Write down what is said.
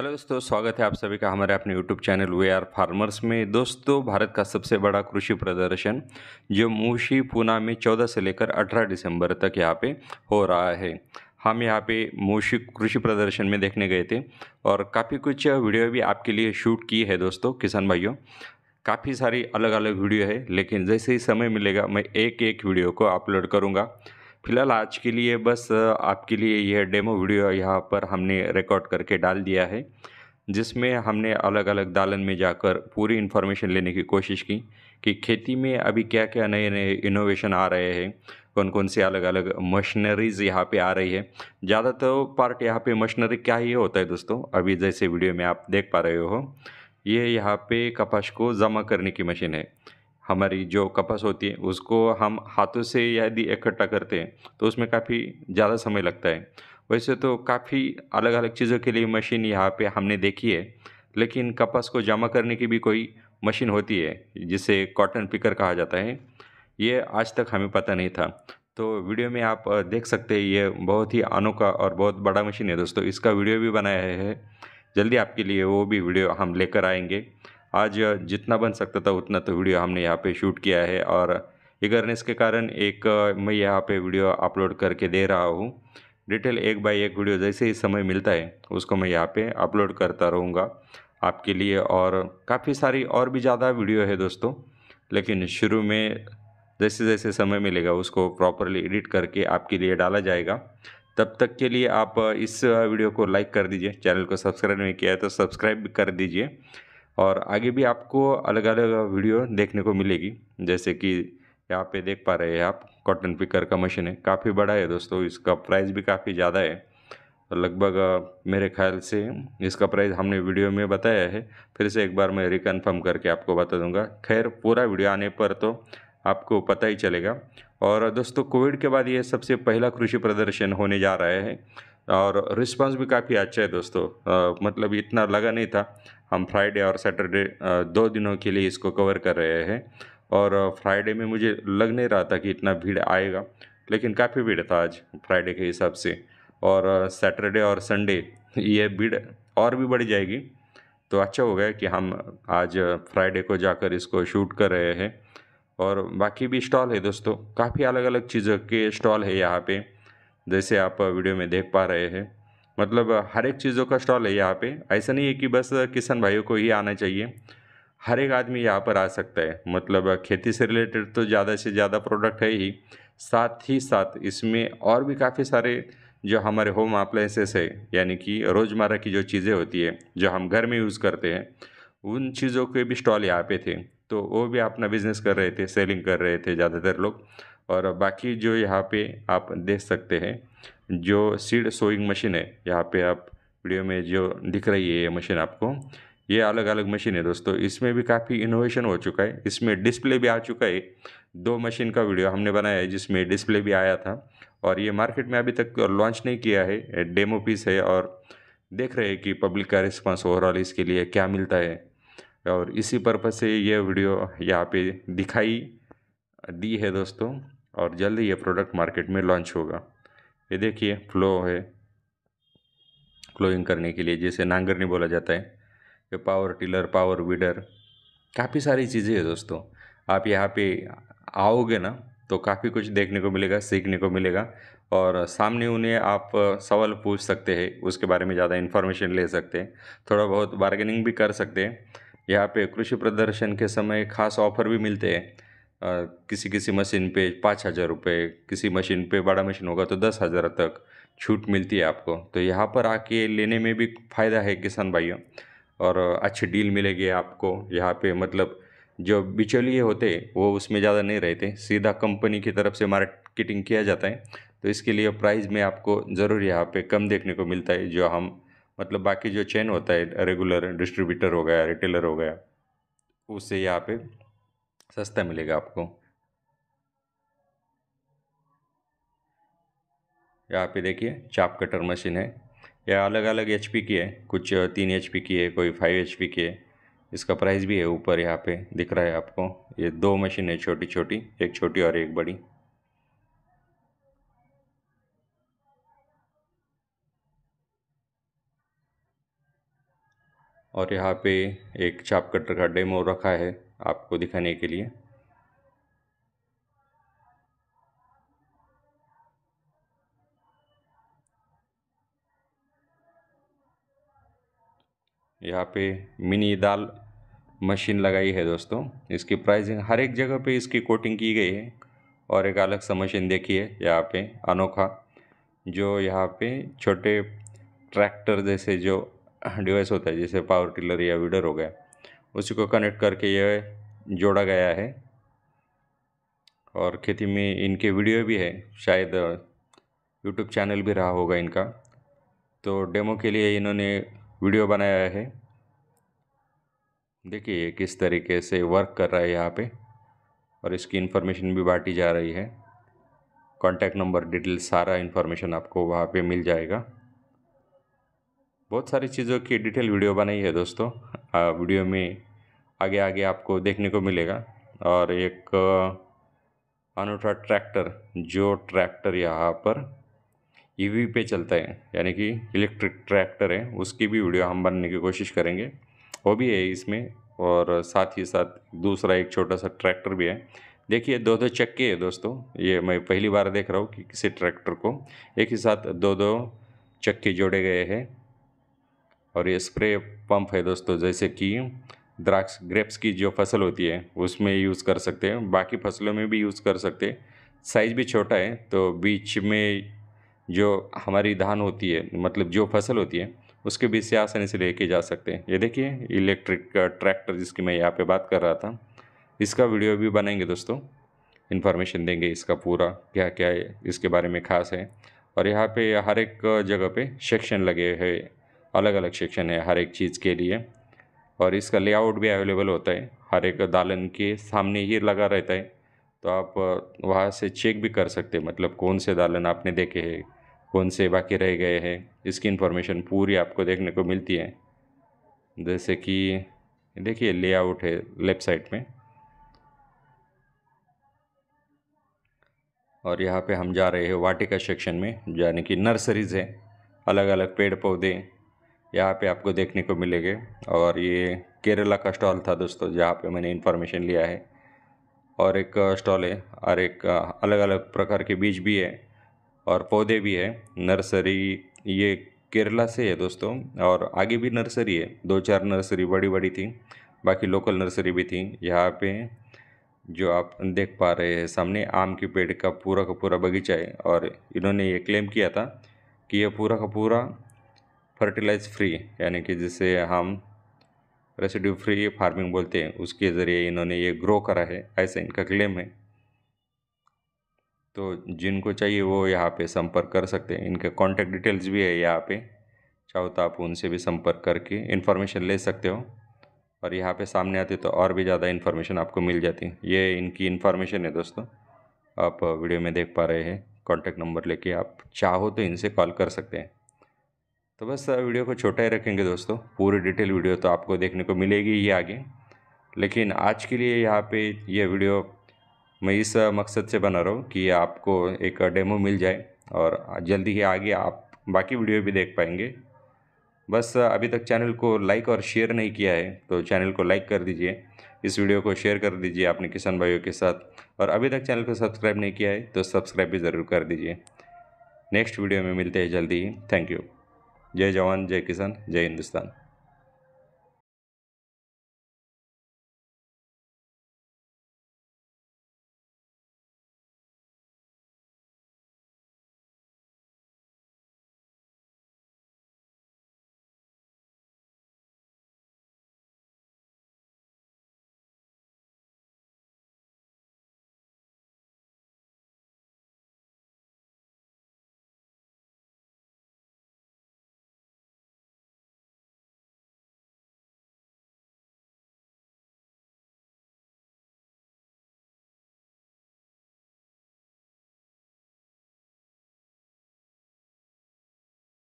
hello दोस्तों स्वागत है आप सभी का हमारे अपने YouTube channel we are farmers में दोस्तों भारत का सबसे बड़ा कृषि प्रदर्शन जो मूशी पूना में 14 से लेकर 18 दिसंबर तक यहाँ पे हो रहा है हम यहाँ पे मूशी कृषि प्रदर्शन में देखने गए थे और काफ़ी कुछ वीडियो भी आपके लिए शूट की है दोस्तों किसान भाइयों काफ़ी सारी अलग अलग वीडियो है लेकिन जैसे ही समय मिलेगा मैं एक एक वीडियो को अपलोड करूँगा फिलहाल आज के लिए बस आपके लिए यह डेमो वीडियो यहाँ पर हमने रिकॉर्ड करके डाल दिया है जिसमें हमने अलग अलग दालन में जाकर पूरी इन्फॉर्मेशन लेने की कोशिश की कि खेती में अभी क्या क्या नए नए इनोवेशन आ रहे हैं कौन कौन से अलग अलग मशीनरीज़ यहाँ पे आ रही है ज़्यादातर तो पार्ट यहाँ पे मशीनरी क्या ही होता है दोस्तों अभी जैसे वीडियो में आप देख पा रहे हो ये यहाँ पे कपास को जमा करने की मशीन है हमारी जो कपास होती है उसको हम हाथों से यदि इकट्ठा करते हैं तो उसमें काफ़ी ज़्यादा समय लगता है वैसे तो काफ़ी अलग अलग चीज़ों के लिए मशीन यहाँ पे हमने देखी है लेकिन कपास को जमा करने की भी कोई मशीन होती है जिसे कॉटन पिकर कहा जाता है ये आज तक हमें पता नहीं था तो वीडियो में आप देख सकते हैं ये बहुत ही अनोखा और बहुत बड़ा मशीन है दोस्तों इसका वीडियो भी बनाया है जल्दी आपके लिए वो भी वीडियो हम लेकर आएंगे आज जितना बन सकता था उतना तो वीडियो हमने यहाँ पे शूट किया है और इगरनेस के कारण एक मैं यहाँ पे वीडियो अपलोड करके दे रहा हूँ डिटेल एक बाय एक वीडियो जैसे ही समय मिलता है उसको मैं यहाँ पे अपलोड करता रहूँगा आपके लिए और काफ़ी सारी और भी ज़्यादा वीडियो है दोस्तों लेकिन शुरू में जैसे जैसे समय मिलेगा उसको प्रॉपरली एडिट करके आपके लिए डाला जाएगा तब तक के लिए आप इस वीडियो को लाइक कर दीजिए चैनल को सब्सक्राइब नहीं किया है तो सब्सक्राइब कर दीजिए और आगे भी आपको अलग अलग वीडियो देखने को मिलेगी जैसे कि यहाँ पे देख पा रहे हैं आप कॉटन पिकर का मशीन है काफ़ी बड़ा है दोस्तों इसका प्राइस भी काफ़ी ज़्यादा है लगभग मेरे ख्याल से इसका प्राइस हमने वीडियो में बताया है फिर से एक बार मैं रिकन्फर्म करके आपको बता दूंगा खैर पूरा वीडियो आने पर तो आपको पता ही चलेगा और दोस्तों कोविड के बाद ये सबसे पहला कृषि प्रदर्शन होने जा रहा है और रिस्पांस भी काफ़ी अच्छा है दोस्तों आ, मतलब इतना लगा नहीं था हम फ्राइडे और सैटरडे दो दिनों के लिए इसको कवर कर रहे हैं और फ्राइडे में मुझे लग नहीं रहा था कि इतना भीड़ आएगा लेकिन काफ़ी भीड़ था आज फ्राइडे के हिसाब से और सैटरडे और संडे ये भीड़ और भी बढ़ जाएगी तो अच्छा हो गया कि हम आज फ्राइडे को जाकर इसको शूट कर रहे हैं और बाकी भी स्टॉल है दोस्तों काफ़ी अलग अलग चीज़ों के स्टॉल है यहाँ पे जैसे आप वीडियो में देख पा रहे हैं मतलब हर एक चीज़ों का स्टॉल है यहाँ पे ऐसा नहीं है कि बस किसान भाइयों को ही आना चाहिए हर एक आदमी यहाँ पर आ सकता है मतलब खेती से रिलेटेड तो ज़्यादा से ज़्यादा प्रोडक्ट है ही साथ ही साथ इसमें और भी काफ़ी सारे जो हमारे होम अप्लाइंसेस है यानी कि रोज़मर्रा की जो चीज़ें होती है जो हम घर में यूज़ करते हैं उन चीज़ों के भी स्टॉल यहाँ पे थे तो वो भी अपना बिजनेस कर रहे थे सेलिंग कर रहे थे ज़्यादातर लोग और बाकी जो यहाँ पे आप देख सकते हैं जो सीड सोइंग मशीन है यहाँ पे आप वीडियो में जो दिख रही है ये मशीन आपको ये अलग अलग मशीन है दोस्तों इसमें भी काफ़ी इनोवेशन हो चुका है इसमें डिस्प्ले भी आ चुका है दो मशीन का वीडियो हमने बनाया है जिसमें डिस्प्ले भी आया था और ये मार्केट में अभी तक लॉन्च नहीं किया है डेमो पीस है और देख रहे हैं कि पब्लिक का रिस्पॉन्स ओवरऑल इसके लिए क्या मिलता है और इसी पर्पज़ से यह वीडियो यहाँ पे दिखाई दी है दोस्तों और जल्द ये प्रोडक्ट मार्केट में लॉन्च होगा ये देखिए फ्लो है फ्लोइंग करने के लिए जैसे नांगरनी बोला जाता है ये पावर टिलर पावर वीडर काफ़ी सारी चीज़ें हैं दोस्तों आप यहाँ पे आओगे ना तो काफ़ी कुछ देखने को मिलेगा सीखने को मिलेगा और सामने उन्हें आप सवाल पूछ सकते हैं उसके बारे में ज़्यादा इन्फॉर्मेशन ले सकते हैं थोड़ा बहुत बार्गेनिंग भी कर सकते हैं यहाँ पे कृषि प्रदर्शन के समय खास ऑफर भी मिलते हैं किसी किसी मशीन पे पाँच हज़ार रुपये किसी मशीन पे बड़ा मशीन होगा तो दस हज़ार तक छूट मिलती है आपको तो यहाँ पर आके लेने में भी फ़ायदा है किसान भाइयों और अच्छी डील मिलेगी आपको यहाँ पे मतलब जो बिचौलिए होते वो उसमें ज़्यादा नहीं रहते सीधा कंपनी की तरफ से मार्केटिंग किया जाता है तो इसके लिए प्राइस में आपको ज़रूर यहाँ पे कम देखने को मिलता है जो हम मतलब बाकी जो चेन होता है रेगुलर डिस्ट्रीब्यूटर हो गया रिटेलर हो गया उससे यहाँ पे सस्ता मिलेगा आपको यहाँ पे देखिए चाप कटर मशीन है यह अलग अलग एच की है कुछ तीन एच की है कोई फाइव एच की है इसका प्राइस भी है ऊपर यहाँ पे दिख रहा है आपको ये दो मशीन है छोटी छोटी एक छोटी और एक बड़ी और यहाँ पे एक चाप कटर का डेमो रखा है आपको दिखाने के लिए यहाँ पे मिनी दाल मशीन लगाई है दोस्तों इसकी प्राइसिंग हर एक जगह पे इसकी कोटिंग की गई है और एक अलग सा मशीन देखिए यहाँ पे अनोखा जो यहाँ पे छोटे ट्रैक्टर जैसे जो डिवाइस होता है जैसे पावर टिलर या वीडर हो गया उसी को कनेक्ट करके ये जोड़ा गया है और खेती में इनके वीडियो भी है शायद यूट्यूब चैनल भी रहा होगा इनका तो डेमो के लिए इन्होंने वीडियो बनाया है देखिए किस तरीके से वर्क कर रहा है यहाँ पे और इसकी इन्फॉर्मेशन भी बांटी जा रही है कॉन्टैक्ट नंबर डिटेल सारा इन्फॉर्मेशन आपको वहाँ पे मिल जाएगा बहुत सारी चीज़ों की डिटेल वीडियो बनाई है दोस्तों आ, वीडियो में आगे आगे आपको देखने को मिलेगा और एक अनूठा ट्रैक्टर जो ट्रैक्टर यहाँ पर ईवी e पे चलता है यानी कि इलेक्ट्रिक ट्रैक्टर है उसकी भी वीडियो हम बनने की कोशिश करेंगे वो भी है इसमें और साथ ही साथ दूसरा एक छोटा सा ट्रैक्टर भी है देखिए दो दो चक्के है दोस्तों ये मैं पहली बार देख रहा हूँ कि किसी ट्रैक्टर को एक ही साथ दो दो चक्के जोड़े गए हैं और ये स्प्रे पंप है दोस्तों जैसे कि द्राक्ष ग्रेप्स की जो फसल होती है उसमें यूज़ कर सकते हैं बाकी फसलों में भी यूज़ कर सकते हैं साइज़ भी छोटा है तो बीच में जो हमारी धान होती है मतलब जो फसल होती है उसके बीच से आसानी से लेके जा सकते हैं ये देखिए इलेक्ट्रिक ट्रैक्टर जिसकी मैं यहाँ पर बात कर रहा था इसका वीडियो भी बनाएंगे दोस्तों इन्फॉर्मेशन देंगे इसका पूरा क्या क्या है इसके बारे में खास है और यहाँ पे हर एक जगह पे सेक्शन लगे हुए अलग अलग सेक्शन है हर एक चीज़ के लिए और इसका लेआउट भी अवेलेबल होता है हर एक दालन के सामने ही लगा रहता है तो आप वहाँ से चेक भी कर सकते हैं मतलब कौन से दालन आपने देखे हैं कौन से बाकी रह गए हैं इसकी इन्फॉर्मेशन पूरी आपको देखने को मिलती है जैसे कि देखिए लेआउट है लेफ्ट साइड में और यहाँ पे हम जा रहे हैं वाटिका सेक्शन में यानी कि नर्सरीज़ है अलग अलग पेड़ पौधे यहाँ पे आपको देखने को मिलेंगे और ये केरला का स्टॉल था दोस्तों जहाँ पे मैंने इन्फॉर्मेशन लिया है और एक स्टॉल है और एक अलग अलग प्रकार के बीज भी है और पौधे भी है नर्सरी ये केरला से है दोस्तों और आगे भी नर्सरी है दो चार नर्सरी बड़ी बड़ी थी बाकी लोकल नर्सरी भी थी यहाँ पे जो आप देख पा रहे हैं सामने आम के पेड़ का पूरा का पूरा बगीचा है और इन्होंने ये क्लेम किया था कि यह पूरा का पूरा फर्टिलाइज फ्री यानी कि जिसे हम रेसिड्यू फ्री फार्मिंग बोलते हैं उसके ज़रिए इन्होंने ये ग्रो करा है ऐसा इनका क्लेम है तो जिनको चाहिए वो यहाँ पे संपर्क कर सकते हैं इनके कॉन्टैक्ट डिटेल्स भी है यहाँ पे चाहो तो आप उनसे भी संपर्क करके इन्फॉर्मेशन ले सकते हो और यहाँ पे सामने आते तो और भी ज़्यादा इन्फॉर्मेशन आपको मिल जाती है ये इनकी इन्फॉर्मेशन है दोस्तों आप वीडियो में देख पा रहे हैं कॉन्टैक्ट नंबर लेके आप चाहो तो इनसे कॉल कर सकते हैं तो बस वीडियो को छोटा ही रखेंगे दोस्तों पूरी डिटेल वीडियो तो आपको देखने को मिलेगी ही आगे लेकिन आज के लिए यहाँ पे ये वीडियो मैं इस मकसद से बना रहा हूँ कि आपको एक डेमो मिल जाए और जल्दी ही आगे आप बाकी वीडियो भी देख पाएंगे बस अभी तक चैनल को लाइक और शेयर नहीं किया है तो चैनल को लाइक कर दीजिए इस वीडियो को शेयर कर दीजिए अपने किसान भाइयों के साथ और अभी तक चैनल को सब्सक्राइब नहीं किया है तो सब्सक्राइब भी ज़रूर कर दीजिए नेक्स्ट वीडियो में मिलते हैं जल्दी ही थैंक यू जय जवान जय किसान जय हिंदुस्तान